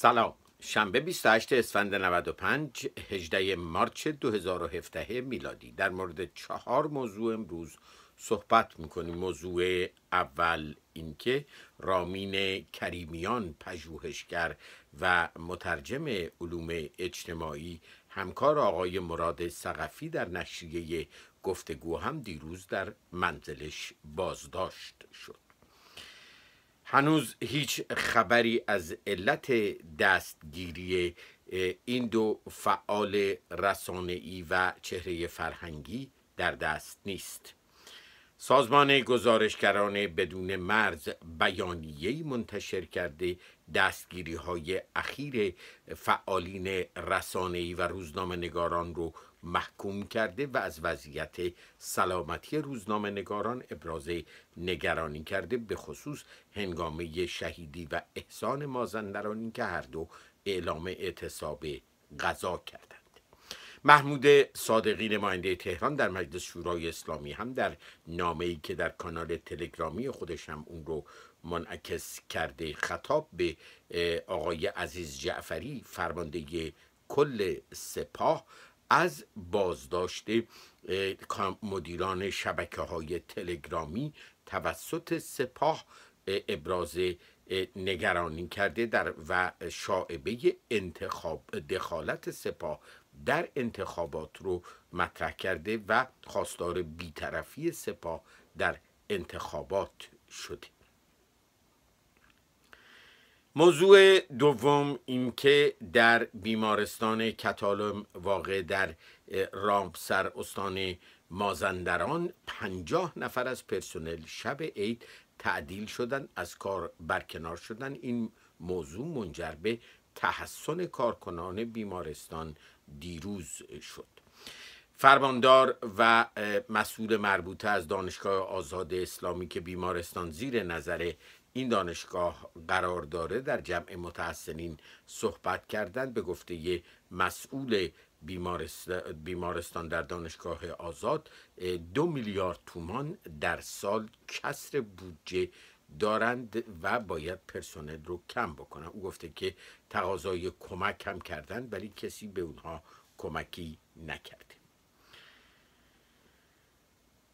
سلام شنبه 28 اسفند 95 18 مارچ 2017 میلادی در مورد چهار موضوع امروز صحبت میکنیم موضوع اول اینکه رامین کریمیان پژوهشگر و مترجم علوم اجتماعی همکار آقای مراد سقفی در نشریه گفتگو هم دیروز در منزلش بازداشت شد هنوز هیچ خبری از علت دستگیری این دو فعال رسانه‌ای و چهره فرهنگی در دست نیست سازمان گزارشگران بدون مرز بیانیه‌ای منتشر کرده دستگیری های اخیر فعالین رسانه‌ای و روزنامه نگاران رو محکوم کرده و از وضعیت سلامتی روزنامه نگاران ابراز نگرانی کرده به خصوص هنگامه شهیدی و احسان مازندرانی که هر دو اعلام اعتصاب غذا کردند محمود صادقی نماینده تهران در مجلس شورای اسلامی هم در نامه ای که در کانال تلگرامی خودش هم اون رو منعکس کرده خطاب به آقای عزیز جعفری فرمانده کل سپاه از بازداشت مدیران شبکه های تلگرامی توسط سپاه ابراز نگرانی کرده در و شاعبه انتخاب دخالت سپاه در انتخابات رو مطرح کرده و خواستار بیطرفی سپاه در انتخابات شده موضوع دوم اینکه در بیمارستان کتالم واقع در رامسر استان مازندران پنجاه نفر از پرسنل شب عید تعدیل شدن از کار برکنار شدن این موضوع منجر به تحسن کارکنان بیمارستان دیروز شد فرماندار و مسئول مربوطه از دانشگاه آزاد اسلامی که بیمارستان زیر نظر این دانشگاه قرار داره در جمع متحسنین صحبت کردن به گفته یه مسئول بیمارستان در دانشگاه آزاد دو میلیارد تومان در سال کسر بودجه دارند و باید پرسنل رو کم بکنن او گفته که تقاضای کمک هم کردن ولی کسی به اونها کمکی نکرده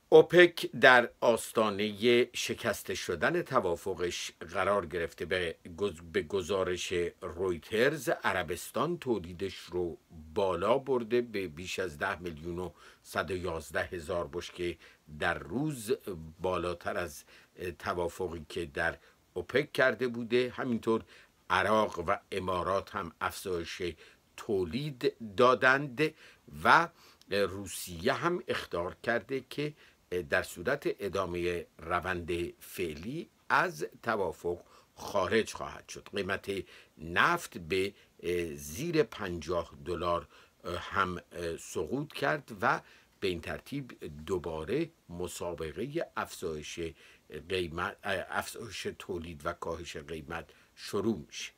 اوپک در آستانه شکست شدن توافقش قرار گرفته به, به گزارش رویترز عربستان تولیدش رو بالا برده به بیش از ده میلیون و یازده هزار بشکه در روز بالاتر از توافقی که در اوپک کرده بوده همینطور عراق و امارات هم افزایش تولید دادند و روسیه هم اختار کرده که در صورت ادامه روند فعلی از توافق خارج خواهد شد قیمت نفت به زیر 50 دلار هم سقوط کرد و به این ترتیب دوباره مسابقه افزایش قیمت افزایش تولید و کاهش قیمت شروع میشه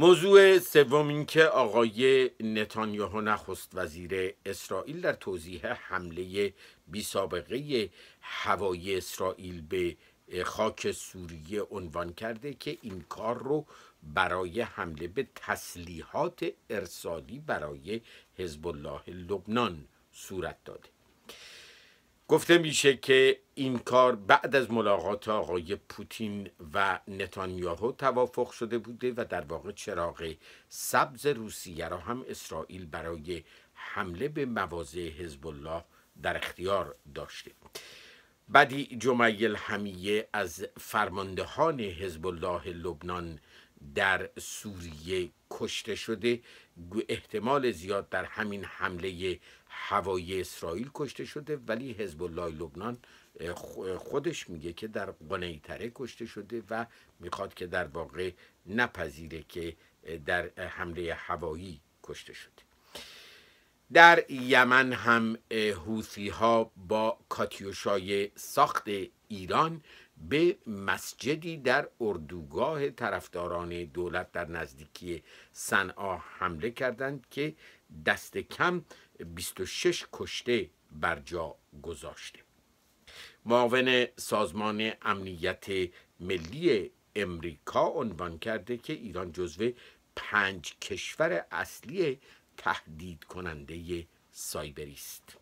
موضوع سوم که آقای نتانیاهو نخست وزیر اسرائیل در توضیح حمله بی سابقه هوایی اسرائیل به خاک سوریه عنوان کرده که این کار رو برای حمله به تسلیحات ارسالی برای حزب الله لبنان صورت داده گفته میشه که این کار بعد از ملاقات آقای پوتین و نتانیاهو توافق شده بوده و در واقع چراغ سبز روسیه را هم اسرائیل برای حمله به مواضع حزب الله در اختیار داشته بعدی جمیل همیه از فرماندهان حزب الله لبنان در سوریه کشته شده احتمال زیاد در همین حمله هوایی اسرائیل کشته شده ولی حزب الله لبنان خودش میگه که در قنیتره کشته شده و میخواد که در واقع نپذیره که در حمله هوایی کشته شده در یمن هم حوثی ها با کاتیوشای ساخت ایران به مسجدی در اردوگاه طرفداران دولت در نزدیکی صنعا حمله کردند که دست کم 26 کشته بر جا گذاشته معاون سازمان امنیت ملی امریکا عنوان کرده که ایران جزو پنج کشور اصلی تهدید کننده سایبری است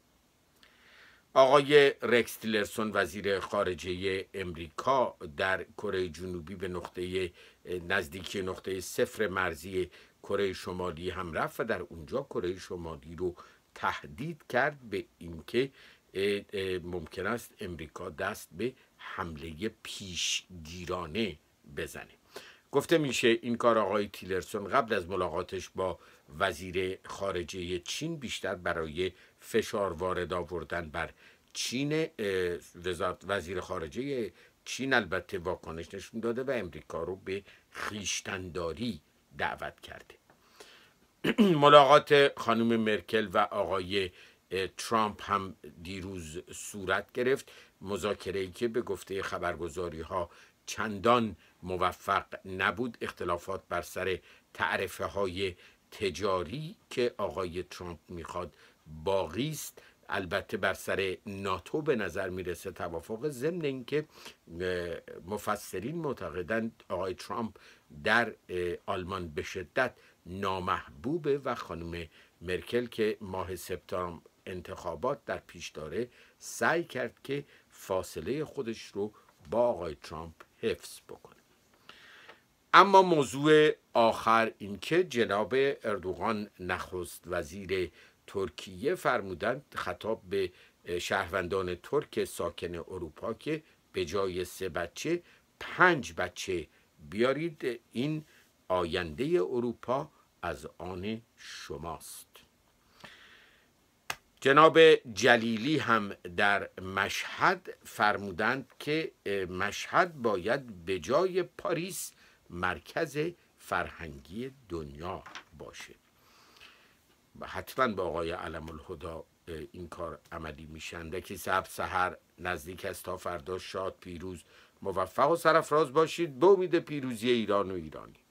آقای رکس تیلرسون وزیر خارجه امریکا در کره جنوبی به نقطه نزدیکی نقطه صفر مرزی کره شمالی هم رفت و در اونجا کره شمالی رو تهدید کرد به اینکه ممکن است امریکا دست به حمله پیشگیرانه بزنه گفته میشه این کار آقای تیلرسون قبل از ملاقاتش با وزیر خارجه چین بیشتر برای فشار وارد آوردن بر چین وزیر خارجه چین البته واکنش نشون داده و امریکا رو به خیشتنداری دعوت کرده ملاقات خانم مرکل و آقای ترامپ هم دیروز صورت گرفت مذاکره ای که به گفته خبرگزاری ها چندان موفق نبود اختلافات بر سر تعرفه های تجاری که آقای ترامپ میخواد باقی است البته بر سر ناتو به نظر میرسه توافق ضمن اینکه مفسرین معتقدند آقای ترامپ در آلمان به شدت نامحبوبه و خانم مرکل که ماه سپتامبر انتخابات در پیش داره سعی کرد که فاصله خودش رو با آقای ترامپ حفظ بکنه اما موضوع آخر اینکه جناب اردوغان نخست وزیر ترکیه فرمودند خطاب به شهروندان ترک ساکن اروپا که به جای سه بچه پنج بچه بیارید این آینده اروپا از آن شماست جناب جلیلی هم در مشهد فرمودند که مشهد باید به جای پاریس مرکز فرهنگی دنیا باشه حتما با آقای علم الهدا این کار عملی میشن که سب سهر نزدیک است تا فردا شاد پیروز موفق و سرفراز باشید به امید پیروزی ایران و ایرانی